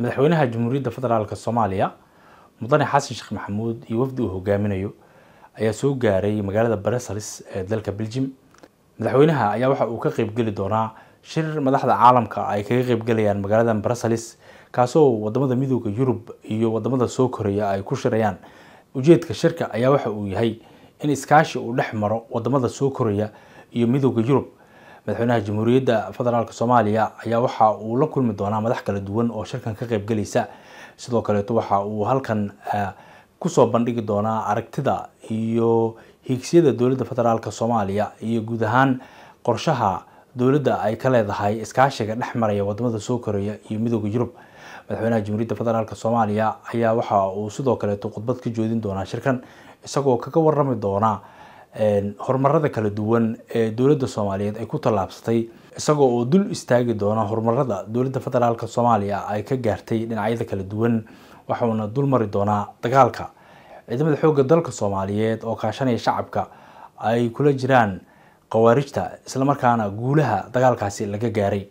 madaxweynaha jamhuuriyadda federaalk soomaaliya mudane xasan sheekh maxamuud iyo wafdi uu hogaaminayo ayaa soo gaaray magaalada brussels ee dalka belgium madaxweynaha ayaa waxa uu ka qeybgeli doonaa shir madaxda caalamka ay kaga qeybgalayaan magaalada brussels kaasoo wadamada midooda yurub iyo wadamada soo koreya ay ku shirayaan ujeedka shirka ayaa waxa uu yahay in iskaashi uu dhex maro wadamada soo koraya iyo midooda yurub madaxweynaha jamhuuriyadda federaalk soomaaliya ayaa waxa uu la kulmi doonaa madax kala duwan oo shirkan ka qaybgelaysa sidoo kaleeto waxa uu halkan ah, kusoo bandhigi doonaa aragtida iyo hiigsiyada dowladda federaalk soomaaliya iyo guud ahaan qorshaha dowladda ay ka leedahay iskaashiga dhex maraya wadamada soo koreya iyo midooda yurub madaxweynaha jamhuuriyadda federaalk soomaaliya ayaa waxa uu sidoo kaleeto khudbad ka joodin doonaa shirkan isagoo kaga warami doonaa horumarada kala duwan ee dowladda soomaaliyeed ay ku tallaabsatay isagoo oo dul istaagi doona horumarada dowladda federaalk soomaaliya ay ka gaartay dhinacyada kala duwan waxauna dul mari doonaa dagaalka ciidamada xoogga dalka soomaaliyeed oo kaashanaya shacabka ay kula jiraan khawaarijta islamarkaana guulaha dagaalkaasi laga gaaray